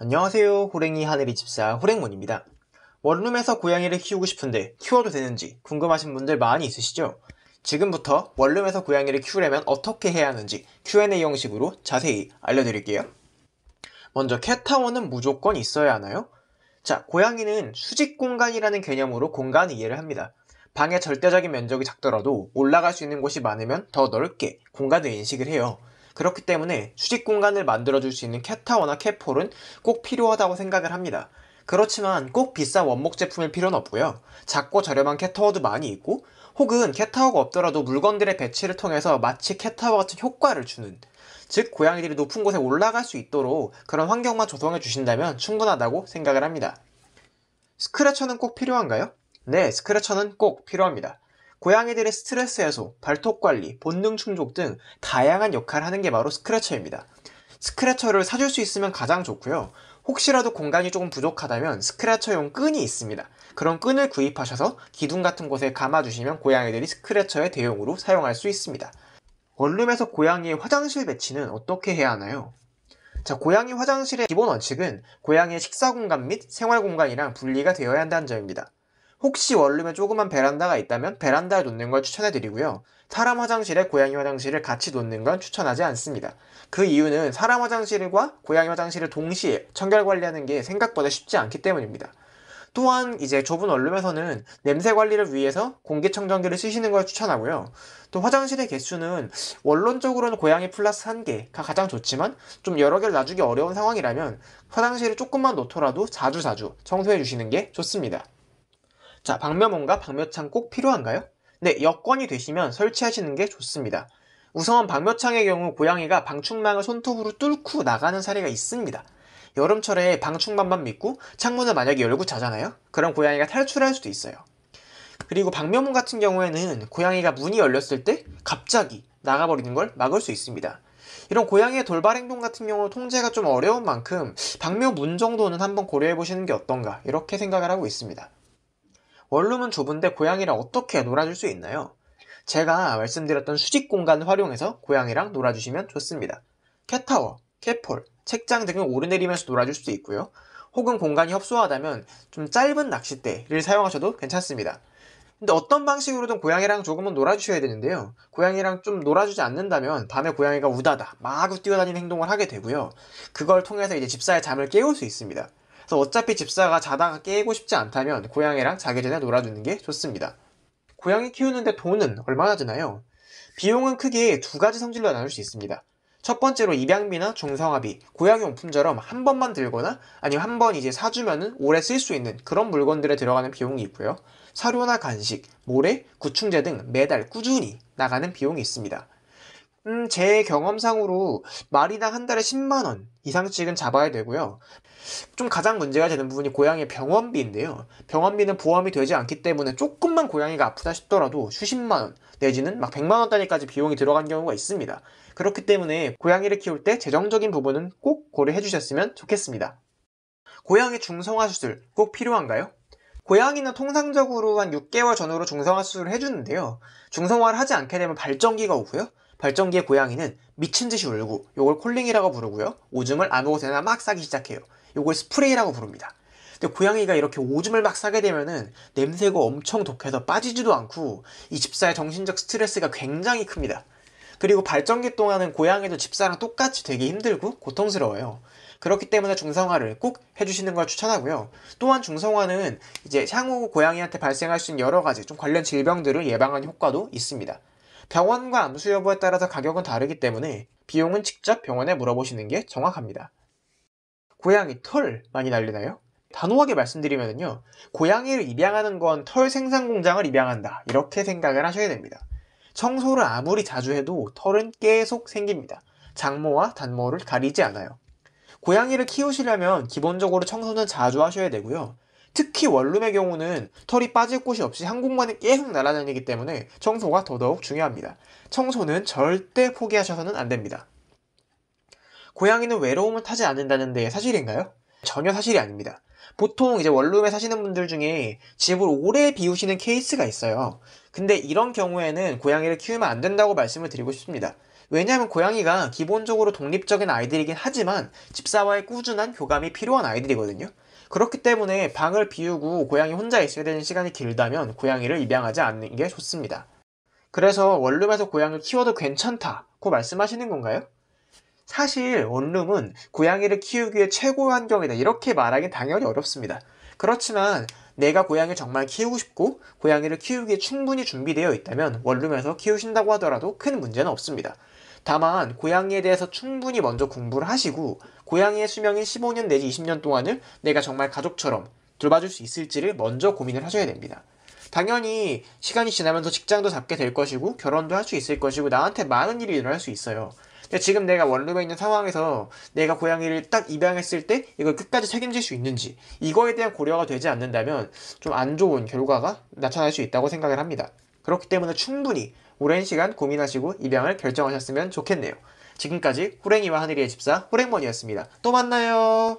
안녕하세요. 호랭이 하늘이 집사 호랭몬입니다. 원룸에서 고양이를 키우고 싶은데 키워도 되는지 궁금하신 분들 많이 있으시죠? 지금부터 원룸에서 고양이를 키우려면 어떻게 해야 하는지 Q&A 형식으로 자세히 알려드릴게요. 먼저 캣타워는 무조건 있어야 하나요? 자, 고양이는 수직 공간이라는 개념으로 공간 을 이해를 합니다. 방의 절대적인 면적이 작더라도 올라갈 수 있는 곳이 많으면 더 넓게 공간을 인식을 해요. 그렇기 때문에 수직 공간을 만들어줄 수 있는 캣타워나 캣폴은 꼭 필요하다고 생각을 합니다. 그렇지만 꼭 비싼 원목 제품일 필요는 없고요. 작고 저렴한 캣타워도 많이 있고 혹은 캣타워가 없더라도 물건들의 배치를 통해서 마치 캣타워 같은 효과를 주는 즉 고양이들이 높은 곳에 올라갈 수 있도록 그런 환경만 조성해 주신다면 충분하다고 생각을 합니다. 스크래쳐는 꼭 필요한가요? 네, 스크래쳐는 꼭 필요합니다. 고양이들의 스트레스 해소, 발톱 관리, 본능 충족 등 다양한 역할을 하는 게 바로 스크래처입니다. 스크래처를 사줄 수 있으면 가장 좋고요. 혹시라도 공간이 조금 부족하다면 스크래처용 끈이 있습니다. 그런 끈을 구입하셔서 기둥 같은 곳에 감아주시면 고양이들이 스크래처의 대용으로 사용할 수 있습니다. 원룸에서 고양이의 화장실 배치는 어떻게 해야 하나요? 자, 고양이 화장실의 기본 원칙은 고양이의 식사 공간 및 생활 공간이랑 분리가 되어야 한다는 점입니다. 혹시 원룸에 조그만 베란다가 있다면 베란다에 놓는 걸 추천해드리고요. 사람 화장실에 고양이 화장실을 같이 놓는 건 추천하지 않습니다. 그 이유는 사람 화장실과 고양이 화장실을 동시에 청결 관리하는 게 생각보다 쉽지 않기 때문입니다. 또한 이제 좁은 원룸에서는 냄새 관리를 위해서 공기청정기를 쓰시는 걸 추천하고요. 또 화장실의 개수는 원론적으로는 고양이 플러스 한 개가 가장 좋지만 좀 여러 개를 놔주기 어려운 상황이라면 화장실을 조금만 놓더라도 자주자주 청소해 주시는 게 좋습니다. 자, 방면문과 방면창 꼭 필요한가요? 네, 여권이 되시면 설치하시는 게 좋습니다. 우선 방면창의 경우 고양이가 방충망을 손톱으로 뚫고 나가는 사례가 있습니다. 여름철에 방충망만 믿고 창문을 만약에 열고 자잖아요? 그럼 고양이가 탈출할 수도 있어요. 그리고 방면문 같은 경우에는 고양이가 문이 열렸을 때 갑자기 나가버리는 걸 막을 수 있습니다. 이런 고양이의 돌발 행동 같은 경우 통제가 좀 어려운 만큼 방묘문 정도는 한번 고려해 보시는 게 어떤가 이렇게 생각을 하고 있습니다. 원룸은 좁은데 고양이랑 어떻게 놀아줄 수 있나요? 제가 말씀드렸던 수직 공간 활용해서 고양이랑 놀아주시면 좋습니다. 캣타워, 캣폴, 책장 등을 오르내리면서 놀아줄 수도 있고요. 혹은 공간이 협소하다면 좀 짧은 낚싯대를 사용하셔도 괜찮습니다. 근데 어떤 방식으로든 고양이랑 조금은 놀아주셔야 되는데요. 고양이랑 좀 놀아주지 않는다면 밤에 고양이가 우다다 마구 뛰어다니는 행동을 하게 되고요. 그걸 통해서 이제 집사의 잠을 깨울 수 있습니다. 그래서 어차피 집사가 자다가 깨고 싶지 않다면 고양이랑 자기 전에 놀아주는 게 좋습니다. 고양이 키우는데 돈은 얼마나 드나요? 비용은 크게 두 가지 성질로 나눌 수 있습니다. 첫 번째로 입양비나 중성화비, 고양이 용품처럼 한 번만 들거나 아니면 한 번 이제 사주면은 오래 쓸 수 있는 그런 물건들에 들어가는 비용이 있고요. 사료나 간식, 모래, 구충제 등 매달 꾸준히 나가는 비용이 있습니다. 음, 제 경험상으로 말이나 한 달에 10만원 이상씩은 잡아야 되고요. 좀 가장 문제가 되는 부분이 고양이의 병원비인데요. 병원비는 보험이 되지 않기 때문에 조금만 고양이가 아프다 싶더라도 수십만원 내지는 막 100만원 단위까지 비용이 들어간 경우가 있습니다. 그렇기 때문에 고양이를 키울 때 재정적인 부분은 꼭 고려해 주셨으면 좋겠습니다. 고양이 중성화 수술 꼭 필요한가요? 고양이는 통상적으로 한 6개월 전후로 중성화 수술을 해주는데요. 중성화를 하지 않게 되면 발전기가 오고요. 발전기의 고양이는 미친 듯이 울고 요걸 콜링이라고 부르고요. 오줌을 아무 곳에나 막 싸기 시작해요. 요걸 스프레이라고 부릅니다. 근데 고양이가 이렇게 오줌을 막 싸게 되면은 냄새가 엄청 독해서 빠지지도 않고 이 집사의 정신적 스트레스가 굉장히 큽니다. 그리고 발전기 동안은 고양이도 집사랑 똑같이 되게 힘들고 고통스러워요. 그렇기 때문에 중성화를 꼭 해주시는 걸 추천하고요. 또한 중성화는 이제 향후 고양이한테 발생할 수 있는 여러 가지 좀 관련 질병들을 예방하는 효과도 있습니다. 병원과 암수 여부에 따라서 가격은 다르기 때문에 비용은 직접 병원에 물어보시는 게 정확합니다. 고양이 털 많이 날리나요? 단호하게 말씀드리면요. 고양이를 입양하는 건 털 생산 공장을 입양한다. 이렇게 생각을 하셔야 됩니다. 청소를 아무리 자주 해도 털은 계속 생깁니다. 장모와 단모를 가리지 않아요. 고양이를 키우시려면 기본적으로 청소는 자주 하셔야 되고요. 특히 원룸의 경우는 털이 빠질 곳이 없이 한 공간에 계속 날아다니기 때문에 청소가 더더욱 중요합니다. 청소는 절대 포기하셔서는 안 됩니다. 고양이는 외로움을 타지 않는다는데 사실인가요? 전혀 사실이 아닙니다. 보통 이제 원룸에 사시는 분들 중에 집을 오래 비우시는 케이스가 있어요. 근데 이런 경우에는 고양이를 키우면 안 된다고 말씀을 드리고 싶습니다. 왜냐하면 고양이가 기본적으로 독립적인 아이들이긴 하지만 집사와의 꾸준한 교감이 필요한 아이들이거든요. 그렇기 때문에 방을 비우고 고양이 혼자 있어야 되는 시간이 길다면 고양이를 입양하지 않는 게 좋습니다. 그래서 원룸에서 고양이를 키워도 괜찮다고 말씀하시는 건가요? 사실 원룸은 고양이를 키우기에 최고 환경이다 이렇게 말하기 당연히 어렵습니다. 그렇지만 내가 고양이를 정말 키우고 싶고 고양이를 키우기에 충분히 준비되어 있다면 원룸에서 키우신다고 하더라도 큰 문제는 없습니다. 다만 고양이에 대해서 충분히 먼저 공부를 하시고 고양이의 수명인 15년 내지 20년 동안을 내가 정말 가족처럼 돌봐줄 수 있을지를 먼저 고민을 하셔야 됩니다. 당연히 시간이 지나면서 직장도 잡게 될 것이고 결혼도 할 수 있을 것이고 나한테 많은 일이 일어날 수 있어요. 근데 지금 내가 원룸에 있는 상황에서 내가 고양이를 딱 입양했을 때 이걸 끝까지 책임질 수 있는지 이거에 대한 고려가 되지 않는다면 좀 안 좋은 결과가 나타날 수 있다고 생각을 합니다. 그렇기 때문에 충분히 오랜 시간 고민하시고 입양을 결정하셨으면 좋겠네요. 지금까지 호랭이와 하늘이의 집사 호랭몬이었습니다. 또 만나요.